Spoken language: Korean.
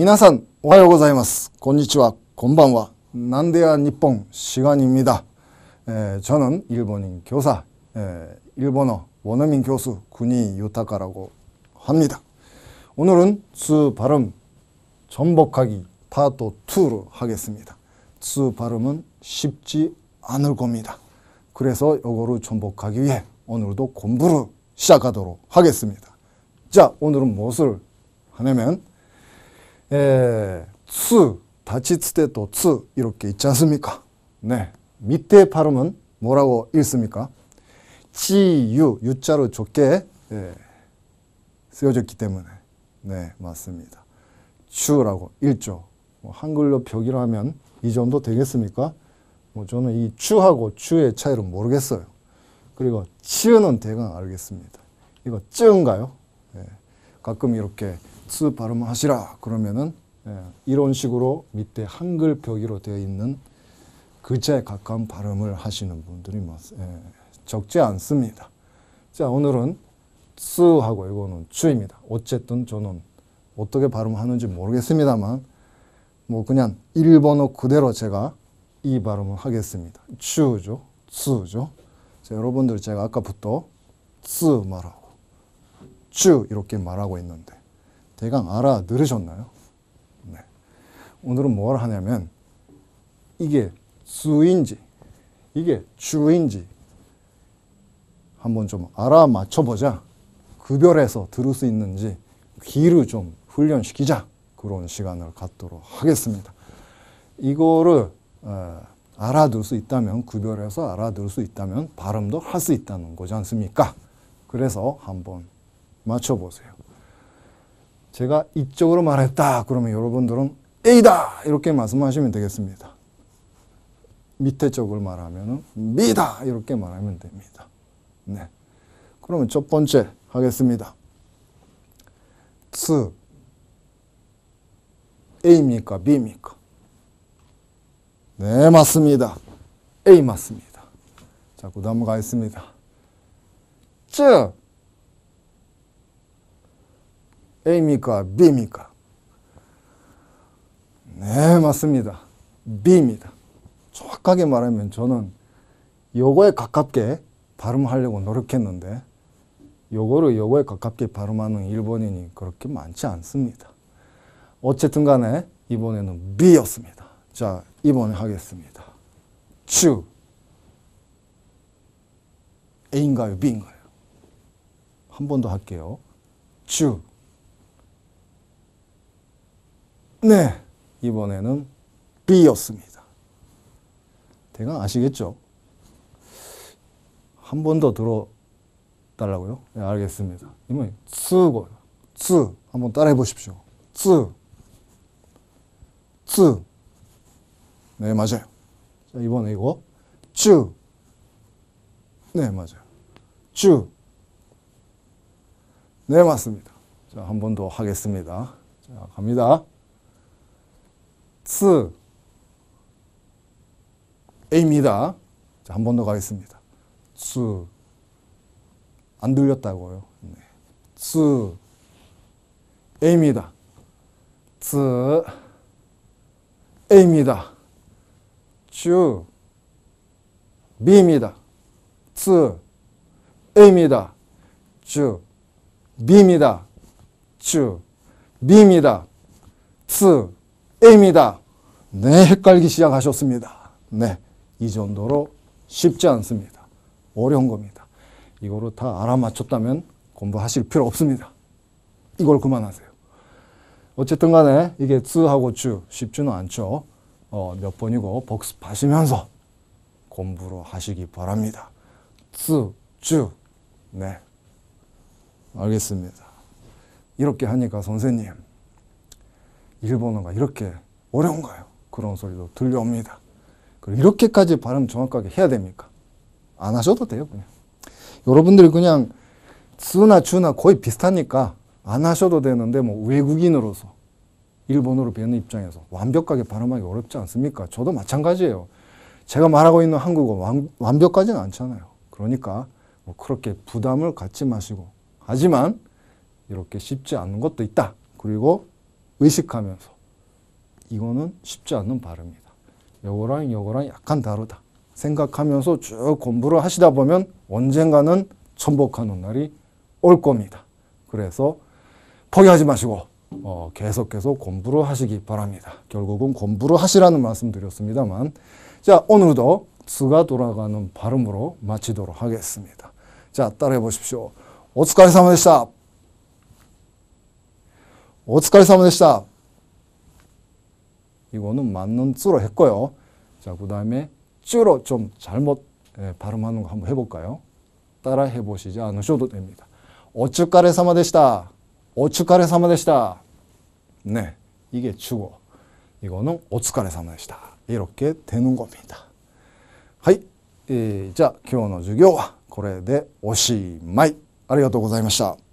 皆さん、おはようございます。こんにちは、こんばんは。なんでや日本시간입니 다。 えー、저는일본인교 사、 えー일본어원어민교수군이유타카고합니 다。 오늘은쯔발음전복하기 파트 2로 하겠습니다. 쯔 발음은 쉽지 않을 겁니다. 그래서 이거를 전복하기 위해 오늘도 공부를 시작하도록 하겠습니다. 자, 오늘은 무엇을 하냐면 에, 예, 츠, 다치츠 때도 츠, 이렇게 있지 않습니까? 네. 밑에 발음은 뭐라고 읽습니까? 지유, 유자로 좁게 예, 쓰여졌기 때문에. 네, 맞습니다. 주라고 읽죠. 뭐 한글로 벽이라 하면 이 정도 되겠습니까? 뭐 저는 이 주하고 주의 차이를 모르겠어요. 그리고 치는 대강 알겠습니다. 이거 쯔인가요? 예. 가끔 이렇게 스 발음하시라 그러면은 예, 이런 식으로 밑에 한글 표기로 되어 있는 글자에 가까운 발음을 하시는 분들이 많 뭐, 예, 적지 않습니다. 자 오늘은 스하고 이거는 추입니다. 어쨌든 저는 어떻게 발음하는지 모르겠습니다만 뭐 그냥 일본어 그대로 제가 이 발음을 하겠습니다. 추죠, 쓰죠. 자, 여러분들 제가 아까부터 쓰 말하고 쭉 이렇게 말하고 있는데 대강 알아들으셨나요? 네. 오늘은 뭘 하냐면 이게 수인지 이게 주인지 한번 좀 알아맞혀보자 구별해서 들을 수 있는지 귀를 좀 훈련시키자 그런 시간을 갖도록 하겠습니다 이거를 어, 알아둘 수 있다면 구별해서 알아둘 수 있다면 발음도 할 수 있다는 거지 않습니까? 그래서 한번 맞춰보세요. 제가 이쪽으로 말했다. 그러면 여러분들은 A다! 이렇게 말씀하시면 되겠습니다. 밑에 쪽을 말하면 B다! 이렇게 말하면 됩니다. 네. 그러면 첫 번째 하겠습니다. 2 A입니까? B입니까? 네, 맞습니다. A 맞습니다. 자, 그 다음 가겠습니다. 쯔! A입니까? B입니까? 네, 맞습니다. B입니다. 정확하게 말하면 저는 요거에 가깝게 발음하려고 노력했는데 요거를 요거에 가깝게 발음하는 일본인이 그렇게 많지 않습니다. 어쨌든 간에 이번에는 B였습니다. 자, 이번에 하겠습니다. 추 A인가요? B인가요? 한 번 더 할게요. 추 네. 이번에는 B였습니다. 대강 아시겠죠? 한 번 더 들어달라고요? 네, 알겠습니다. 이번엔 쓰고 쓰. 한번 따라해 보십시오. 쓰. 쓰. 네, 맞아요. 자, 이번에 이거. 쭈. 네, 맞아요. 쭈. 네, 맞습니다. 자, 한 번 더 하겠습니다. 자, 갑니다. 스 A입니다. 한 번 더 가겠습니다. 스. 안 들렸다고요. 네. 스. A입니다. 스. A입니다. 쭈. B입니다. 스. A입니다. 쭈. B입니다. 쭈. B입니다. 스. A입니다. 네, 헷갈기 시작하셨습니다. 네, 이 정도로 쉽지 않습니다. 어려운 겁니다. 이거로 다 알아맞혔다면 공부하실 필요 없습니다. 이걸 그만하세요. 어쨌든 간에 이게 쓰하고 주 쉽지는 않죠. 어, 몇 번이고 복습하시면서 공부로 하시기 바랍니다. 쓰, 주, 네. 알겠습니다. 이렇게 하니까 선생님, 일본어가 이렇게 어려운가요? 그런 소리도 들려옵니다. 이렇게까지 발음 정확하게 해야 됩니까? 안 하셔도 돼요, 그냥. 여러분들이 그냥 수나 주나 거의 비슷하니까 안 하셔도 되는데 뭐 외국인으로서 일본어로 배우는 입장에서 완벽하게 발음하기 어렵지 않습니까? 저도 마찬가지예요. 제가 말하고 있는 한국어 완, 벽하지 않잖아요. 그러니까 뭐 그렇게 부담을 갖지 마시고 하지만 이렇게 쉽지 않은 것도 있다. 그리고 의식하면서 이거는 쉽지 않은 발음이다. 요거랑 요거랑 약간 다르다. 생각하면서 쭉 공부를 하시다 보면 언젠가는 천복하는 날이 올 겁니다. 그래서 포기하지 마시고 어, 계속해서 공부를 하시기 바랍니다. 결국은 공부를 하시라는 말씀 드렸습니다만 자 오늘도 수가 돌아가는 발음으로 마치도록 하겠습니다. 자 따라해 보십시오. お疲れ様でした。お疲れ様でした。 이거는 맞는 쯔로 했고요. 자, 그 다음에 쯔로 좀 잘못 예, 발음하는 거 한번 해볼까요? 따라 해보시지 않으셔도 됩니다. 오츠카레 사마 데시다 오츠카레 사마 데시다 네, 이게 주고 이거는 오츠카레 사마 데시다 이렇게 되는 겁니다. 하이, 자, 今日の授業はこれでおしまい。ありがとうございました。